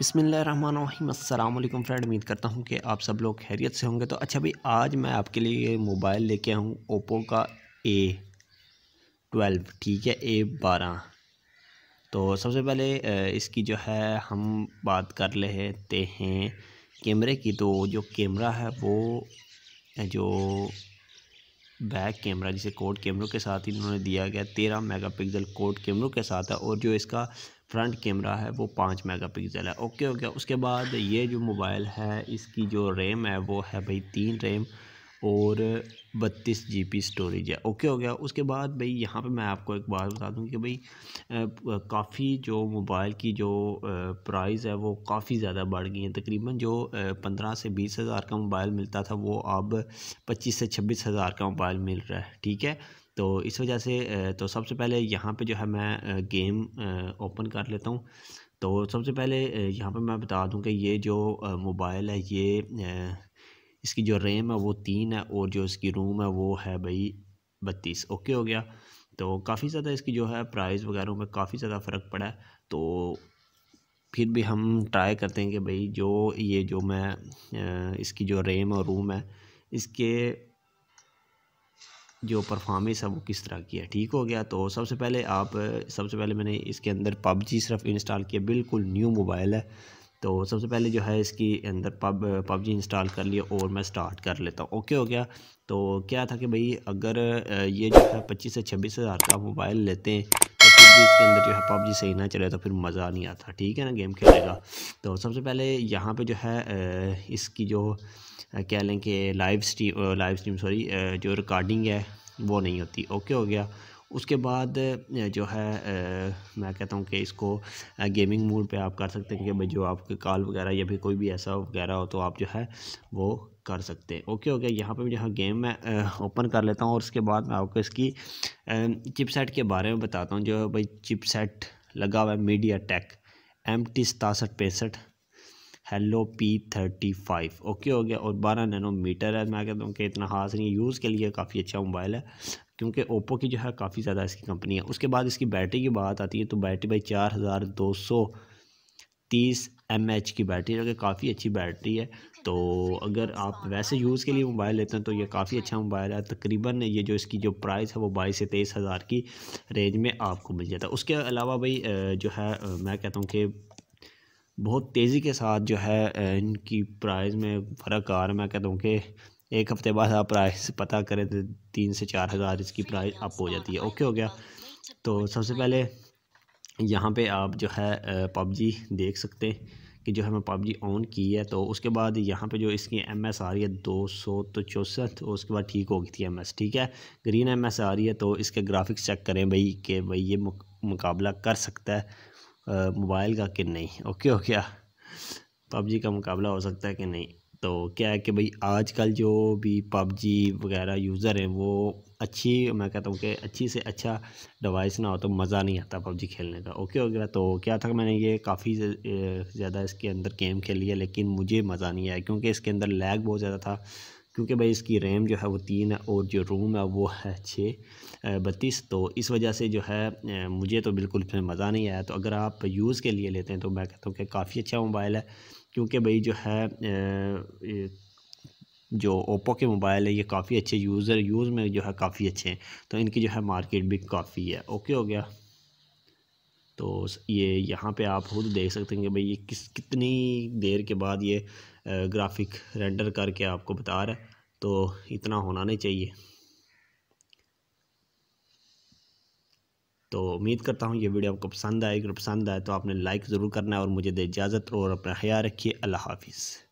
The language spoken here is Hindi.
बसमीम अल्लाम फ्रेंड उम्मीद करता हूँ कि आप सब लोग खैरियत से होंगे तो अच्छा भाई आज मैं आपके लिए मोबाइल लेके आया हूँ ओप्पो का ए ट्वेल्व ठीक है ए बारह तो सबसे पहले इसकी जो है हम बात कर लेते हैं कैमरे की तो जो कैमरा है वो जो बैक कैमरा जिसे कोड कैमरों के साथ ही इन्होंने दिया गया तेरह मेगापिक्सल कोड कैमरों के साथ है और जो इसका फ्रंट कैमरा है वो पाँच मेगापिक्सल है ओके हो गया उसके बाद ये जो मोबाइल है इसकी जो रैम है वो है भाई तीन रैम और बत्तीस जी स्टोरेज है ओके हो गया उसके बाद भाई यहाँ पे मैं आपको एक बात बता दूँ कि भाई काफ़ी जो मोबाइल की जो प्राइस है वो काफ़ी ज़्यादा बढ़ गई है तकरीबन जो पंद्रह से बीस हज़ार का मोबाइल मिलता था वो अब पच्चीस से छब्बीस हज़ार का मोबाइल मिल रहा है ठीक है तो इस वजह से तो सबसे पहले यहाँ पे जो है मैं गेम ओपन कर लेता हूँ तो सबसे पहले यहाँ पे मैं बता दूँ कि ये जो मोबाइल है ये इसकी जो रैम है वो तीन है और जो इसकी रूम है वो है भाई बत्तीस ओके हो गया तो काफ़ी ज़्यादा इसकी जो है प्राइस वगैरह में काफ़ी ज़्यादा फ़र्क पड़ा है तो फिर भी हम ट्राई करते हैं कि भाई जो ये जो मैं इसकी जो रैम और रूम है इसके जो परफॉर्मेंस है वो किस तरह की है ठीक हो गया तो सबसे पहले आप सबसे पहले मैंने इसके अंदर पबजी सिर्फ इंस्टॉल किया बिल्कुल न्यू मोबाइल है तो सबसे पहले जो है इसकी अंदर पब पबजी इंस्टॉल कर लिया और मैं स्टार्ट कर लेता हूँ ओके हो गया तो क्या था कि भाई अगर ये जो है पच्चीस से छब्बीस हज़ार का मोबाइल लेते हैं भी इसके अंदर जो है पबजी सही ना चले तो फिर मज़ा नहीं आता ठीक है ना गेम खेलने का तो सबसे पहले यहाँ पे जो है इसकी जो कह लें कि live stream live stream sorry जो रिकॉर्डिंग है वो नहीं होती ओके हो गया उसके बाद जो है मैं कहता हूँ कि इसको गेमिंग मोड पे आप कर सकते हैं कि भाई जो आपके कॉल वगैरह या फिर कोई भी ऐसा वगैरह हो तो आप जो है वो कर सकते हैं ओके ओके यहाँ पे जो है गेम मैं ओपन कर लेता हूँ और उसके बाद मैं आपको इसकी चिपसेट के बारे में बताता हूँ जो भाई चिपसेट लगा हुआ है मीडिया टेक एम टी सतासठ पैंसठ Helio P thirty five okay हो गया और बारह नैनोमीटर है मैं कहता हूँ कि इतना खास नहीं यूज़ के लिए काफ़ी अच्छा मोबाइल है क्योंकि ओप्पो की जो है काफ़ी ज़्यादा इसकी कंपनी है उसके बाद इसकी बैटरी की बात आती है तो बैटरी भाई चार हज़ार दो सौ तीस एम एच की बैटरी है काफ़ी अच्छी बैटरी है तो अगर आप वैसे यूज़ के लिए मोबाइल लेते हैं तो ये काफ़ी अच्छा मोबाइल है तकरीबन ये जो इसकी जो प्राइस है वो बाईस से तेईस हज़ार की रेंज में आपको मिल जाता है उसके अलावा भाई जो है मैं कहता हूँ कि बहुत तेज़ी के साथ जो है इनकी प्राइस में फ़र्क आ रहा है मैं कहता हूँ कि एक हफ़्ते बाद आप प्राइस पता करें तो तीन से चार हज़ार इसकी प्राइस अप हो जाती है ओके हो गया तो सबसे पहले यहाँ पे आप जो है पबजी देख सकते हैं कि जो है मैं पबजी ऑन की है तो उसके बाद यहाँ पे जो इसकी एम एस आ रही है दो सौ तो चौंसठ तो उसके बाद ठीक हो गई थी एम एस ठीक है ग्रीन एम एस आ रही है तो इसके ग्राफिक्स चेक करें भाई कि भाई ये मुकाबला कर सकता है मोबाइल का कि नहीं ओके हो गया पबजी का मुकाबला हो सकता है कि नहीं तो क्या है कि भाई आजकल जो भी पबजी वगैरह यूज़र हैं वो अच्छी मैं कहता हूँ कि अच्छी से अच्छा डिवाइस ना हो तो मज़ा नहीं आता पबजी खेलने का ओके हो गया तो क्या था मैंने ये काफ़ी ज़्यादा इसके अंदर गेम खेली है लेकिन मुझे मज़ा नहीं आया क्योंकि इसके अंदर लैग बहुत ज़्यादा था क्योंकि भाई इसकी रैम जो है वो तीन है और जो रोम है वो है छः बत्तीस तो इस वजह से जो है मुझे तो बिल्कुल इसमें मज़ा नहीं आया तो अगर आप यूज़ के लिए लेते हैं तो मैं कहता हूँ कि काफ़ी अच्छा मोबाइल है क्योंकि भाई जो है जो ओप्पो के मोबाइल है ये काफ़ी अच्छे यूज़र यूज़ में जो है काफ़ी अच्छे हैं तो इनकी जो है मार्केट भी काफ़ी है ओके हो गया तो ये यहाँ पे आप खुद देख सकते हैं कि भाई ये किस कितनी देर के बाद ये ग्राफिक रेंडर करके आपको बता रहा है तो इतना होना नहीं चाहिए तो उम्मीद करता हूँ ये वीडियो आपको पसंद आए अगर पसंद आए तो आपने लाइक ज़रूर करना है और मुझे दे इजाज़त और अपना ख्याल रखिए अल्लाह हाफिज़